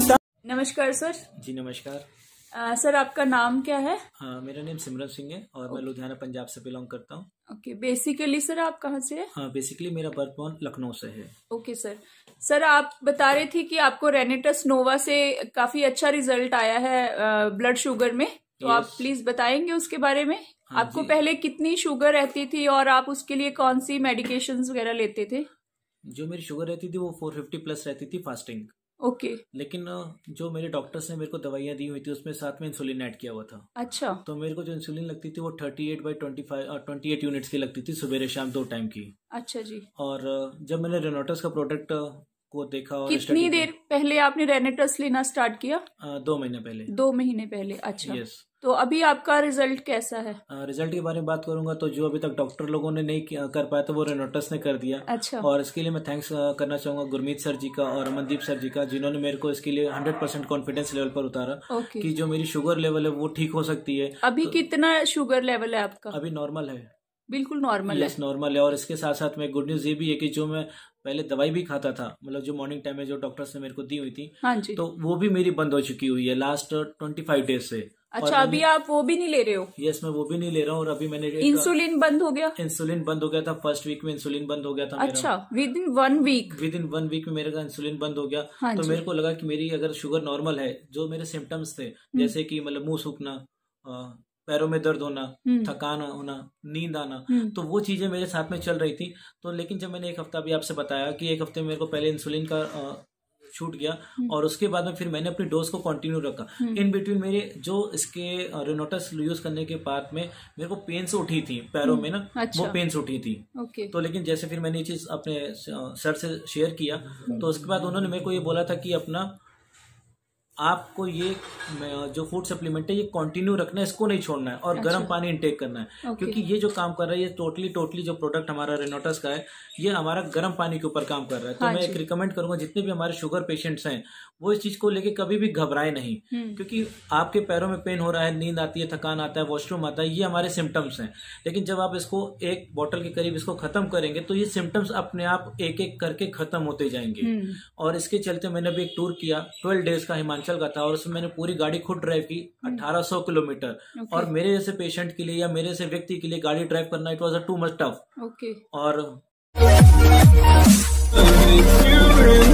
मेहता नमस्कार सर जी नमस्कार आ, सर आपका नाम क्या है आ, हाँ, मेरा नाम सिमरन सिंह है और मैं लुधियाना पंजाब से बिलोंग करता हूँ ओके बेसिकली सर आप कहाँ से हैं हाँ बेसिकली मेरा बर्थ लखनऊ से है ओके सर सर आप बता रहे थे कि आपको रेनेटस नोवा से काफी अच्छा रिजल्ट आया है ब्लड शुगर में तो आप प्लीज बताएंगे उसके बारे में हाँ आपको पहले कितनी शुगर रहती थी और आप उसके लिए कौन सी मेडिकेशन वगैरह लेते थे जो मेरी शुगर रहती थी वो 450 प्लस रहती थी फास्टिंग ओके okay. लेकिन जो मेरे डॉक्टर्स ने मेरे को दवाइयाँ दी हुई थी उसमें साथ में इंसुलिन ऐड किया हुआ था अच्छा तो मेरे को जो इंसुलिन लगती थी वो thirty eight by twenty five twenty eight units की लगती थी सुबह शाम दो टाइम की अच्छा जी और जब मैंने रेनोटस का प्रोडक्ट को देखा और कितनी देर पहले आपने रेनेटस लेना स्टार्ट किया आ, दो महीने पहले दो महीने पहले अच्छा यस तो अभी आपका रिजल्ट कैसा है आ, रिजल्ट के बारे में बात करूंगा तो जो अभी तक डॉक्टर लोगों ने नहीं कर पाया था वो रेनोटस ने कर दिया अच्छा और इसके लिए मैं थैंक्स करना चाहूंगा गुरमीत सर जी का और अमनदीप सर जी का जिन्होंने मेरे को इसके लिए हंड्रेड परसेंट कॉन्फिडेंस लेवल पर उतारा की जो मेरी शुगर लेवल है वो ठीक हो सकती है अभी तो कितना शुगर लेवल है आपका अभी नॉर्मल है बिल्कुल नॉर्मल है नॉर्मल है और इसके साथ साथ में गुड न्यूज ये भी है कि जो मैं पहले दवाई भी खाता था मतलब जो मॉर्निंग टाइम में जो डॉक्टर्स ने मेरे को दी हुई थी हाँ जी तो वो भी मेरी बंद हो चुकी हुई है लास्ट ट्वेंटी फाइव डेज से अच्छा अभी आप वो भी नहीं ले रहे हो यस मैं वो भी नहीं ले रहा हूँ और अभी मैंने इंसुलिन बंद हो गया इंसुलिन बंद हो गया था फर्स्ट वीक में इंसुलिन बंद हो गया था अच्छा within one week within one week में मेरे का इंसुलिन बंद हो गया हाँ तो मेरे को लगा कि मेरी अगर शुगर नॉर्मल है जो मेरे सिम्टम्स थे हम्म। जैसे कि मतलब मुंह सूखना पैरों में दर्द होना हम्म। थकान होना नींद आना हम्म। तो वो चीजें मेरे साथ में चल रही थी तो लेकिन जब मैंने एक हफ्ता अभी आपसे बताया कि एक हफ्ते मेरे को पहले इंसुलिन का छूट गया हम्म। और उसके बाद में फिर मैंने अपनी डोज को कंटिन्यू रखा इन बिटवीन मेरे जो इसके रिनोटस यूज करने के बाद में मेरे को पेन्स उठी थी पैरों में ना अच्छा। वो पेन्स उठी थी ओके। तो लेकिन जैसे फिर मैंने ये चीज अपने सर से शेयर किया तो उसके बाद उन्होंने मेरे को ये बोला था कि अपना आपको ये जो फूड सप्लीमेंट है ये कंटिन्यू रखना है इसको नहीं छोड़ना है और अच्छा। गर्म पानी इंटेक करना है क्योंकि ये जो काम कर रहा है ये टोटली टोटली जो प्रोडक्ट हमारा रेनोटस का है ये हमारा गर्म पानी के ऊपर काम कर रहा है तो हाँ मैं एक रिकमेंड करूंगा जितने भी हमारे शुगर पेशेंट्स हैं वो इस चीज को लेकर कभी भी घबराए नहीं हम्म। क्योंकि आपके पैरों में पेन हो रहा है नींद आती है थकान आता है वॉशरूम आता है ये हमारे सिम्टम्स हैं लेकिन जब आप इसको एक बॉटल के करीब इसको खत्म करेंगे तो ये सिम्टम्स अपने आप एक एक करके खत्म होते जाएंगे हम्म। और इसके चलते मैंने भी एक टूर किया ट्वेल्व डेज का हिमाचल हिमाचल का था और उसमें मैंने पूरी गाड़ी खुद ड्राइव की 1800 हम्म। Kilometre okay. और मेरे जैसे पेशेंट के लिए या मेरे जैसे व्यक्ति के लिए गाड़ी ड्राइव करना it was a too much tough और